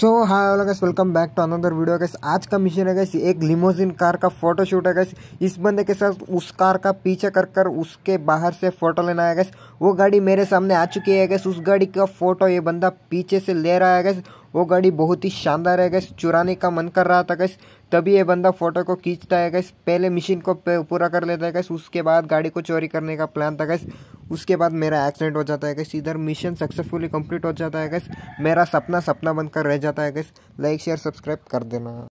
so hi all guys welcome back to another video guys आज का mission है guys एक लिमोजिन कार का फोटो शूट है गैस इस बंदे के साथ उस कार का पीछे कर कर उसके बाहर से फोटो लेना है गैस वो गाड़ी मेरे सामने आ चुकी है गैस उस गाड़ी का फोटो ये बंदा पीछे से ले रहा है गैस वो गाड़ी बहुत ही शानदार है गैस चुराने का मन कर रहा था गैस तभी ये बंदा फोटो को खींचता है गैस पहले मशीन को पूरा कर लेता है गैस उसके बाद गाड़ी को चोरी करने का प्लान था गैस उसके बाद मेरा एक्सीडेंट हो जाता है गैस इधर मिशन सक्सेसफुली कंप्लीट हो जाता है गैस मेरा सपना सपना बनकर रह जाता है गैस लाइक शेयर सब्सक्राइब कर देना